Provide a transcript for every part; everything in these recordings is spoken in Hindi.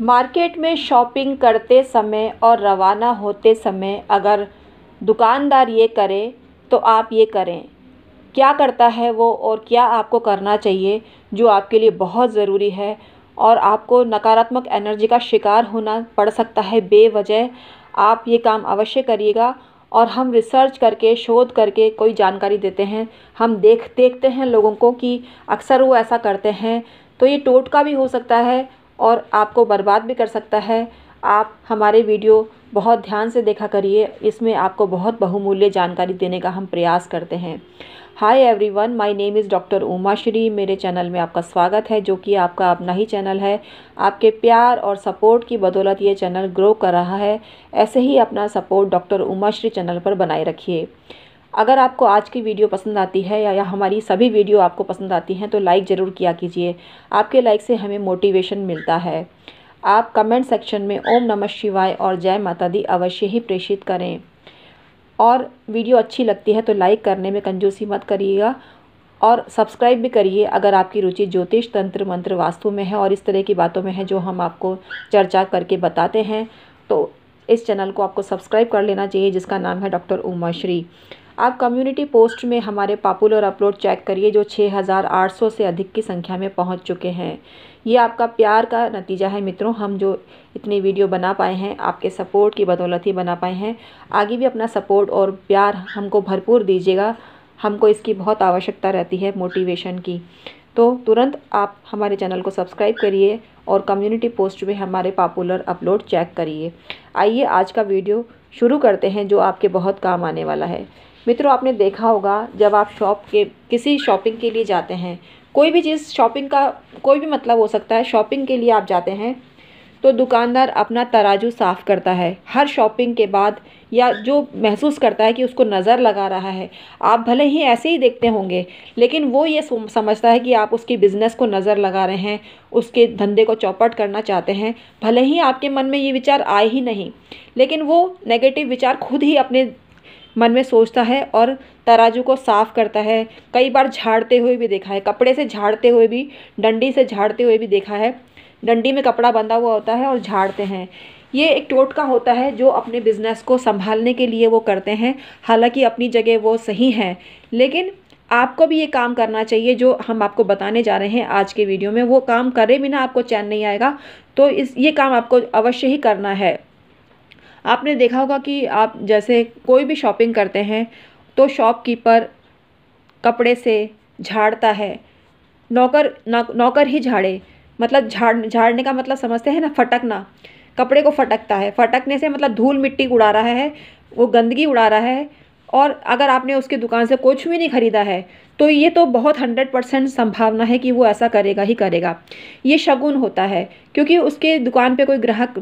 मार्केट में शॉपिंग करते समय और रवाना होते समय अगर दुकानदार ये करे तो आप ये करें क्या करता है वो और क्या आपको करना चाहिए जो आपके लिए बहुत ज़रूरी है और आपको नकारात्मक एनर्जी का शिकार होना पड़ सकता है बेवजह आप ये काम अवश्य करिएगा और हम रिसर्च करके शोध करके कोई जानकारी देते हैं हम देख देखते हैं लोगों को कि अक्सर वो ऐसा करते हैं तो ये टोटका भी हो सकता है और आपको बर्बाद भी कर सकता है आप हमारे वीडियो बहुत ध्यान से देखा करिए इसमें आपको बहुत बहुमूल्य जानकारी देने का हम प्रयास करते हैं hi everyone my name is doctor Uma Shri मेरे चैनल में आपका स्वागत है जो कि आपका अपना ही चैनल है आपके प्यार और सपोर्ट की बदौलत ये चैनल ग्रो कर रहा है ऐसे ही अपना support doctor Uma Shri channel पर बनाए रखिए अगर आपको आज की वीडियो पसंद आती है या, या हमारी सभी वीडियो आपको पसंद आती हैं तो लाइक ज़रूर किया कीजिए आपके लाइक से हमें मोटिवेशन मिलता है आप कमेंट सेक्शन में ओम नमः शिवाय और जय माता दी अवश्य ही प्रेषित करें और वीडियो अच्छी लगती है तो लाइक करने में कंजूसी मत करिएगा और सब्सक्राइब भी करिए अगर आपकी रुचि ज्योतिष तंत्र मंत्र वास्तु में है और इस तरह की बातों में है जो हम आपको चर्चा करके बताते हैं तो इस चैनल को आपको सब्सक्राइब कर लेना चाहिए जिसका नाम है डॉक्टर उमा श्री आप कम्युनिटी पोस्ट में हमारे पॉपुलर अपलोड चेक करिए जो 6800 से अधिक की संख्या में पहुंच चुके हैं ये आपका प्यार का नतीजा है मित्रों हम जो इतनी वीडियो बना पाए हैं आपके सपोर्ट की बदौलत ही बना पाए हैं आगे भी अपना सपोर्ट और प्यार हमको भरपूर दीजिएगा हमको इसकी बहुत आवश्यकता रहती है मोटिवेशन की तो तुरंत आप हमारे चैनल को सब्सक्राइब करिए और कम्युनिटी पोस्ट में हमारे पॉपुलर अपलोड चेक करिए आइए आज का वीडियो शुरू करते हैं जो आपके बहुत काम आने वाला है मित्रों आपने देखा होगा जब आप शॉप के किसी शॉपिंग के लिए जाते हैं कोई भी चीज़ शॉपिंग का कोई भी मतलब हो सकता है शॉपिंग के लिए आप जाते हैं तो दुकानदार अपना तराजू साफ़ करता है हर शॉपिंग के बाद या जो महसूस करता है कि उसको नज़र लगा रहा है आप भले ही ऐसे ही देखते होंगे लेकिन वो ये समझता है कि आप उसकी बिज़नेस को नज़र लगा रहे हैं उसके धंधे को चौपट करना चाहते हैं भले ही आपके मन में ये विचार आए ही नहीं लेकिन वो नेगेटिव विचार खुद ही अपने मन में सोचता है और तराजू को साफ करता है कई बार झाड़ते हुए भी देखा है कपड़े से झाड़ते हुए भी डंडी से झाड़ते हुए भी देखा है डंडी में कपड़ा बंधा हुआ होता है और झाड़ते हैं ये एक टोटका होता है जो अपने बिज़नेस को संभालने के लिए वो करते हैं हालांकि अपनी जगह वो सही हैं लेकिन आपको भी ये काम करना चाहिए जो हम आपको बताने जा रहे हैं आज के वीडियो में वो काम करे बिना आपको चैन नहीं आएगा तो इस ये काम आपको अवश्य ही करना है आपने देखा होगा कि आप जैसे कोई भी शॉपिंग करते हैं तो शॉपकीपर कपड़े से झाड़ता है नौकर नौ, नौकर ही झाड़े मतलब झाड़ झाड़ने का मतलब समझते हैं ना फटकना कपड़े को फटकता है फटकने से मतलब धूल मिट्टी उड़ा रहा है वो गंदगी उड़ा रहा है और अगर आपने उसकी दुकान से कुछ भी नहीं ख़रीदा है तो ये तो बहुत हंड्रेड परसेंट संभावना है कि वो ऐसा करेगा ही करेगा ये शगुन होता है क्योंकि उसके दुकान पे कोई ग्राहक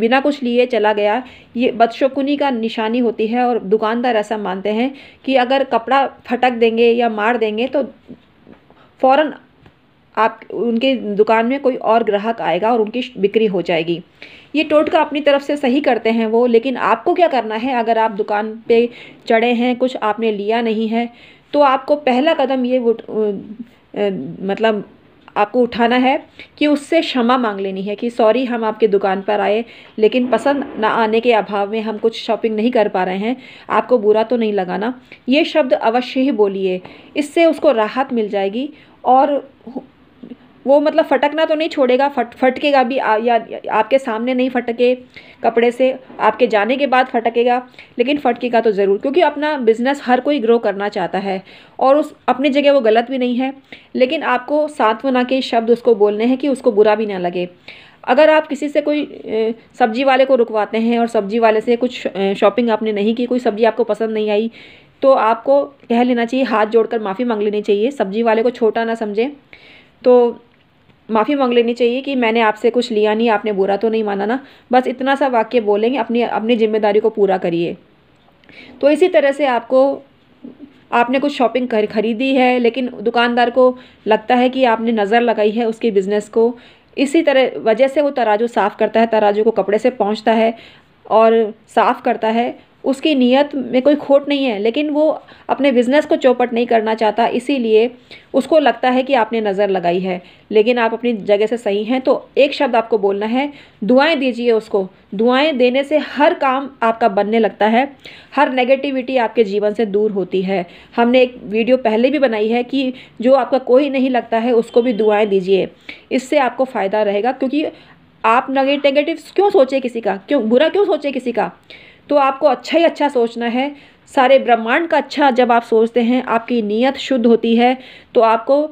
बिना कुछ लिए चला गया ये बदशकुनी का निशानी होती है और दुकानदार ऐसा मानते हैं कि अगर कपड़ा फटक देंगे या मार देंगे तो फ़ौर आप उनके दुकान में कोई और ग्राहक आएगा और उनकी बिक्री हो जाएगी ये टोटका अपनी तरफ से सही करते हैं वो लेकिन आपको क्या करना है अगर आप दुकान पे चढ़े हैं कुछ आपने लिया नहीं है तो आपको पहला कदम ये मतलब आपको उठाना है कि उससे क्षमा मांग लेनी है कि सॉरी हम आपके दुकान पर आए लेकिन पसंद ना आने के अभाव में हम कुछ शॉपिंग नहीं कर पा रहे हैं आपको बुरा तो नहीं लगाना ये शब्द अवश्य ही बोलिए इससे उसको राहत मिल जाएगी और वो मतलब फटकना तो नहीं छोड़ेगा फट फटकेगा भी आ, या आपके सामने नहीं फटके कपड़े से आपके जाने के बाद फटकेगा लेकिन फटकेगा तो ज़रूर क्योंकि अपना बिज़नेस हर कोई ग्रो करना चाहता है और उस अपनी जगह वो गलत भी नहीं है लेकिन आपको सांत्वना के शब्द उसको बोलने हैं कि उसको बुरा भी ना लगे अगर आप किसी से कोई सब्जी वाले को रुकवाते हैं और सब्जी वाले से कुछ शॉपिंग आपने नहीं की कोई सब्ज़ी आपको पसंद नहीं आई तो आपको कह लेना चाहिए हाथ जोड़कर माफ़ी मांग लेनी चाहिए सब्जी वाले को छोटा ना समझें तो माफ़ी मांग लेनी चाहिए कि मैंने आपसे कुछ लिया नहीं आपने बुरा तो नहीं माना ना बस इतना सा वाक्य बोलेंगे अपनी अपनी जिम्मेदारी को पूरा करिए तो इसी तरह से आपको आपने कुछ शॉपिंग कर खरीदी है लेकिन दुकानदार को लगता है कि आपने नज़र लगाई है उसके बिज़नेस को इसी तरह वजह से वो तराजू साफ़ करता है तराजू को कपड़े से पहुँचता है और साफ़ करता है उसकी नीयत में कोई खोट नहीं है लेकिन वो अपने बिजनेस को चौपट नहीं करना चाहता इसीलिए उसको लगता है कि आपने नज़र लगाई है लेकिन आप अपनी जगह से सही हैं तो एक शब्द आपको बोलना है दुआएं दीजिए उसको दुआएं देने से हर काम आपका बनने लगता है हर नेगेटिविटी आपके जीवन से दूर होती है हमने एक वीडियो पहले भी बनाई है कि जो आपका कोई नहीं लगता है उसको भी दुआएँ दीजिए इससे आपको फ़ायदा रहेगा क्योंकि आप नेगेटिव क्यों सोचे किसी का क्यों बुरा क्यों सोचे किसी का तो आपको अच्छा ही अच्छा सोचना है सारे ब्रह्मांड का अच्छा जब आप सोचते हैं आपकी नीयत शुद्ध होती है तो आपको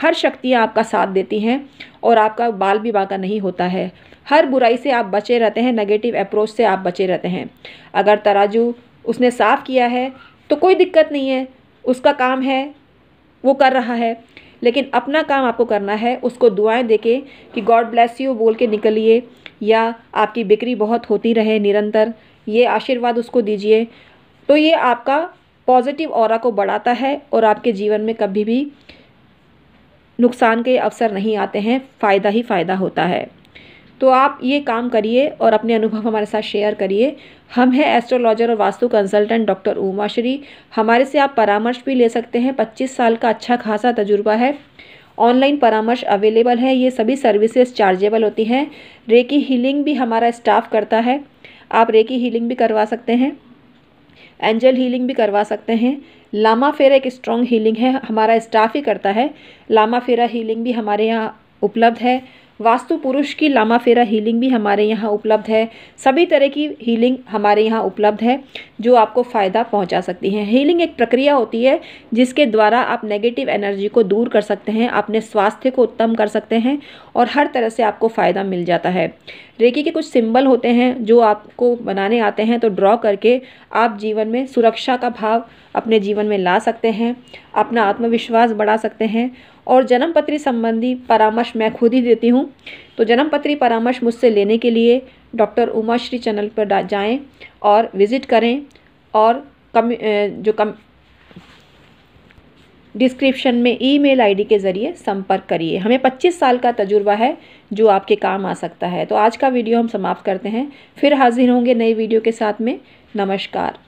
हर शक्तियाँ आपका साथ देती हैं और आपका बाल भी बाका नहीं होता है हर बुराई से आप बचे रहते हैं नेगेटिव अप्रोच से आप बचे रहते हैं अगर तराजू उसने साफ़ किया है तो कोई दिक्कत नहीं है उसका काम है वो कर रहा है लेकिन अपना काम आपको करना है उसको दुआएं देके कि गॉड ब्लेस यू बोल के निकलिए या आपकी बिक्री बहुत होती रहे निरंतर ये आशीर्वाद उसको दीजिए तो ये आपका पॉजिटिव और को बढ़ाता है और आपके जीवन में कभी भी नुकसान के अवसर नहीं आते हैं फ़ायदा ही फ़ायदा होता है तो आप ये काम करिए और अपने अनुभव हमारे साथ शेयर करिए हम हैं एस्ट्रोलॉजर और वास्तु कंसल्टेंट डॉक्टर उमा श्री हमारे से आप परामर्श भी ले सकते हैं 25 साल का अच्छा खासा तजुर्बा है ऑनलाइन परामर्श अवेलेबल है ये सभी सर्विसेज चार्जेबल होती हैं रेकी हीलिंग भी हमारा स्टाफ करता है आप रेकी हीलिंग भी करवा सकते हैं एंजल हीलिंग भी करवा सकते हैं लामा फेरा एक स्ट्रॉन्ग हीलिंग है हमारा स्टाफ ही करता है लामा फेरा हीलिंग भी हमारे यहाँ उपलब्ध है वास्तु पुरुष की लामा फेरा हीलिंग भी हमारे यहाँ उपलब्ध है सभी तरह की हीलिंग हमारे यहाँ उपलब्ध है जो आपको फ़ायदा पहुँचा सकती है हीलिंग एक प्रक्रिया होती है जिसके द्वारा आप नेगेटिव एनर्जी को दूर कर सकते हैं अपने स्वास्थ्य को उत्तम कर सकते हैं और हर तरह से आपको फ़ायदा मिल जाता है रेकी के कुछ सिंबल होते हैं जो आपको बनाने आते हैं तो ड्रॉ करके आप जीवन में सुरक्षा का भाव अपने जीवन में ला सकते हैं अपना आत्मविश्वास बढ़ा सकते हैं और जन्मपत्री संबंधी परामर्श मैं खुद ही देती हूँ तो जन्मपत्री परामर्श मुझसे लेने के लिए डॉक्टर उमा श्री चैनल पर जाएं और विज़िट करें और कम जो कम डिस्क्रिप्शन में ईमेल आईडी के ज़रिए संपर्क करिए हमें 25 साल का तजुर्बा है जो आपके काम आ सकता है तो आज का वीडियो हम समाप्त करते हैं फिर हाजिर होंगे नई वीडियो के साथ में नमस्कार